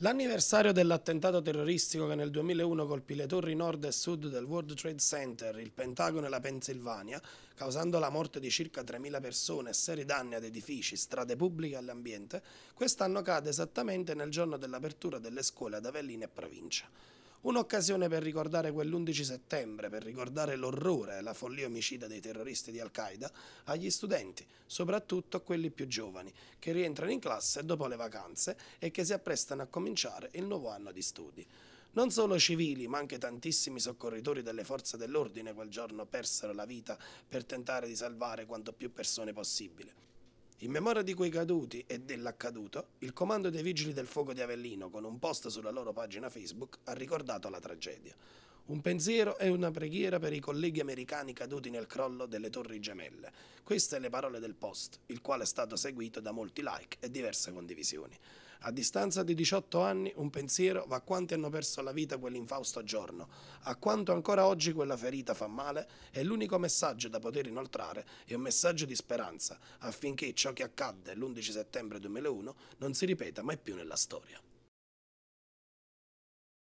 L'anniversario dell'attentato terroristico che nel 2001 colpì le torri nord e sud del World Trade Center, il Pentagono e la Pennsylvania, causando la morte di circa 3.000 persone e seri danni ad edifici, strade pubbliche e all'ambiente, quest'anno cade esattamente nel giorno dell'apertura delle scuole ad Avellino e provincia. Un'occasione per ricordare quell'11 settembre, per ricordare l'orrore e la follia omicida dei terroristi di Al-Qaeda agli studenti, soprattutto a quelli più giovani, che rientrano in classe dopo le vacanze e che si apprestano a cominciare il nuovo anno di studi. Non solo civili, ma anche tantissimi soccorritori delle forze dell'ordine quel giorno persero la vita per tentare di salvare quanto più persone possibile. In memoria di quei caduti e dell'accaduto, il comando dei Vigili del Fuoco di Avellino, con un post sulla loro pagina Facebook, ha ricordato la tragedia. Un pensiero e una preghiera per i colleghi americani caduti nel crollo delle Torri Gemelle. Queste le parole del post, il quale è stato seguito da molti like e diverse condivisioni. A distanza di 18 anni un pensiero va a quanti hanno perso la vita quell'infausto giorno, a quanto ancora oggi quella ferita fa male e l'unico messaggio da poter inoltrare è un messaggio di speranza affinché ciò che accadde l'11 settembre 2001 non si ripeta mai più nella storia.